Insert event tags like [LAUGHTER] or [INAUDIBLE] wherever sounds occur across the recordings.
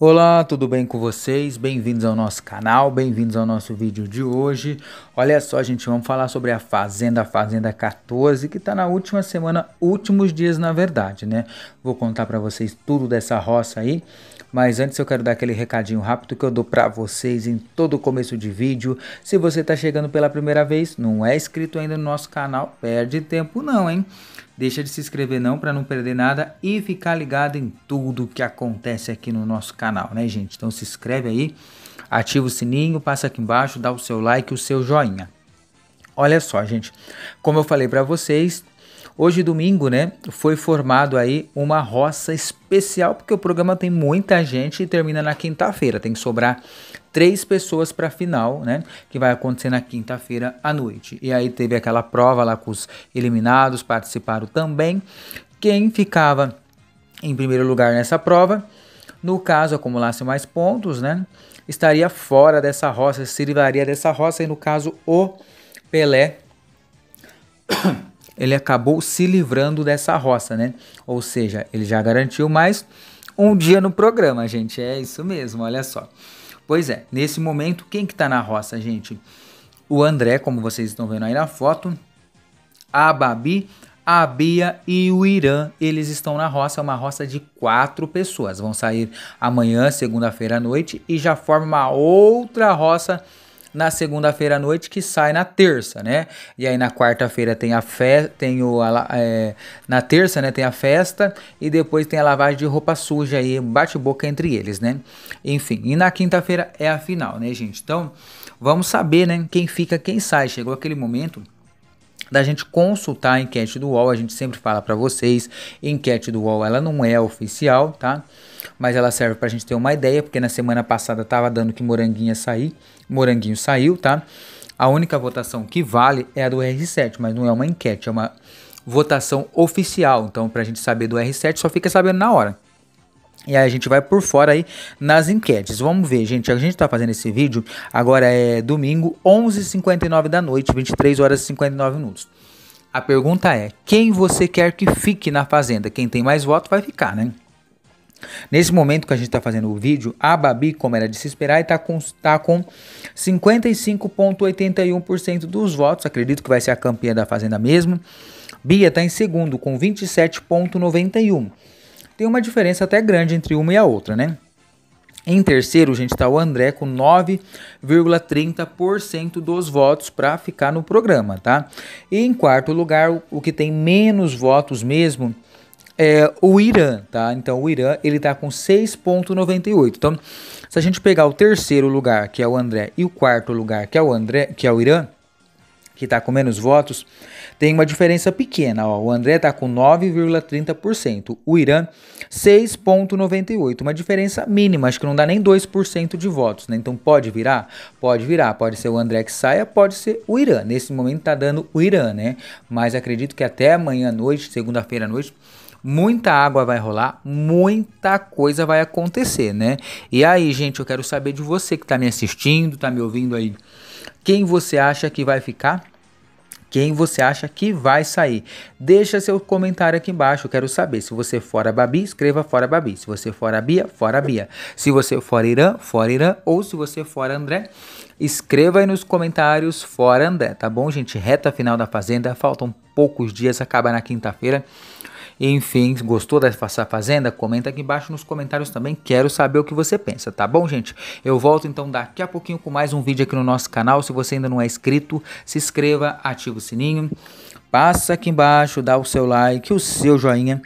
Olá, tudo bem com vocês? Bem-vindos ao nosso canal, bem-vindos ao nosso vídeo de hoje. Olha só, gente, vamos falar sobre a Fazenda, a Fazenda 14, que está na última semana, últimos dias, na verdade, né? Vou contar para vocês tudo dessa roça aí, mas antes eu quero dar aquele recadinho rápido que eu dou para vocês em todo começo de vídeo. Se você está chegando pela primeira vez, não é inscrito ainda no nosso canal, perde tempo não, hein? Deixa de se inscrever não para não perder nada e ficar ligado em tudo que acontece aqui no nosso canal canal, né, gente? Então se inscreve aí, ativa o sininho, passa aqui embaixo, dá o seu like, o seu joinha. Olha só, gente, como eu falei para vocês, hoje domingo, né, foi formado aí uma roça especial porque o programa tem muita gente e termina na quinta-feira. Tem que sobrar três pessoas para a final, né? Que vai acontecer na quinta-feira à noite. E aí teve aquela prova lá com os eliminados, participaram também. Quem ficava em primeiro lugar nessa prova no caso, acumulasse mais pontos, né? Estaria fora dessa roça, se livraria dessa roça, e no caso, o Pelé. [COUGHS] Ele acabou se livrando dessa roça, né? Ou seja, ele já garantiu mais um dia no programa, gente. É isso mesmo, olha só. Pois é, nesse momento, quem que tá na roça, gente? O André, como vocês estão vendo aí na foto, a Babi a Bia e o Irã, eles estão na roça, é uma roça de quatro pessoas. Vão sair amanhã, segunda-feira à noite, e já forma uma outra roça na segunda-feira à noite que sai na terça, né? E aí na quarta-feira tem a festa, tem o a, é, na terça, né? Tem a festa e depois tem a lavagem de roupa suja aí, bate boca entre eles, né? Enfim, e na quinta-feira é a final, né, gente? Então vamos saber, né? Quem fica, quem sai. Chegou aquele momento da gente consultar a enquete do UOL. A gente sempre fala para vocês, enquete do UOL, ela não é oficial, tá? Mas ela serve para a gente ter uma ideia, porque na semana passada tava dando que Moranguinha sair, Moranguinho saiu, tá? A única votação que vale é a do R7, mas não é uma enquete, é uma votação oficial. Então, para a gente saber do R7, só fica sabendo na hora. E aí a gente vai por fora aí nas enquetes. Vamos ver, gente. A gente tá fazendo esse vídeo agora é domingo, 11h59 da noite, 23 horas e 59 minutos. A pergunta é: quem você quer que fique na fazenda? Quem tem mais voto vai ficar, né? Nesse momento que a gente está fazendo o vídeo, a Babi, como era de se esperar, está com, tá com 55,81% dos votos. Acredito que vai ser a campeã da Fazenda mesmo. Bia está em segundo, com 27,91% tem uma diferença até grande entre uma e a outra, né? Em terceiro, gente, está o André com 9,30% dos votos para ficar no programa, tá? E em quarto lugar, o que tem menos votos mesmo é o Irã, tá? Então o Irã, ele tá com 6.98. Então, se a gente pegar o terceiro lugar, que é o André, e o quarto lugar, que é o André, que é o Irã, que tá com menos votos, tem uma diferença pequena. Ó. O André está com 9,30%, o Irã 6,98%, uma diferença mínima, acho que não dá nem 2% de votos. Né? Então pode virar? Pode virar, pode ser o André que saia, pode ser o Irã. Nesse momento está dando o Irã, né? Mas acredito que até amanhã à noite, segunda-feira à noite, muita água vai rolar, muita coisa vai acontecer, né? E aí, gente, eu quero saber de você que está me assistindo, está me ouvindo aí. Quem você acha que vai ficar? quem você acha que vai sair. Deixa seu comentário aqui embaixo, eu quero saber. Se você for a Babi, escreva fora Babi. Se você for a Bia, fora Bia. Se você for Irã, fora Irã. Ou se você for André, escreva aí nos comentários fora André, tá bom, gente? Reta final da Fazenda, faltam poucos dias, acaba na quinta-feira. Enfim, gostou dessa fazenda? Comenta aqui embaixo nos comentários também. Quero saber o que você pensa, tá bom, gente? Eu volto então daqui a pouquinho com mais um vídeo aqui no nosso canal. Se você ainda não é inscrito, se inscreva, ativa o sininho, passa aqui embaixo, dá o seu like, o seu joinha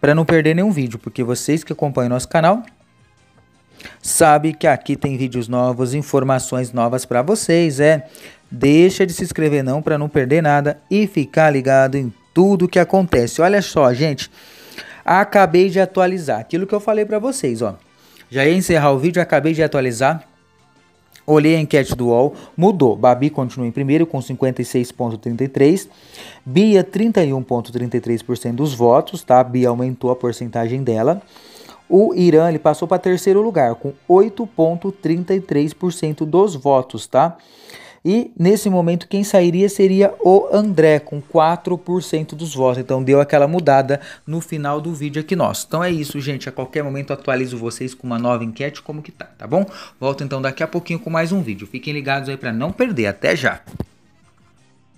para não perder nenhum vídeo, porque vocês que acompanham nosso canal sabem que aqui tem vídeos novos, informações novas para vocês, é. Deixa de se inscrever não para não perder nada e ficar ligado em tudo que acontece. Olha só, gente, acabei de atualizar aquilo que eu falei para vocês, ó. Já ia encerrar o vídeo, acabei de atualizar. Olhei a enquete do UOL, mudou. Babi continua em primeiro com 56,33%. Bia, 31,33% dos votos, tá? Bia aumentou a porcentagem dela. O Irã ele passou para terceiro lugar, com 8,33% dos votos, tá? E nesse momento quem sairia seria o André, com 4% dos votos. Então deu aquela mudada no final do vídeo aqui nosso. Então é isso, gente. A qualquer momento atualizo vocês com uma nova enquete, como que tá, tá bom? Volto então daqui a pouquinho com mais um vídeo. Fiquem ligados aí para não perder. Até já!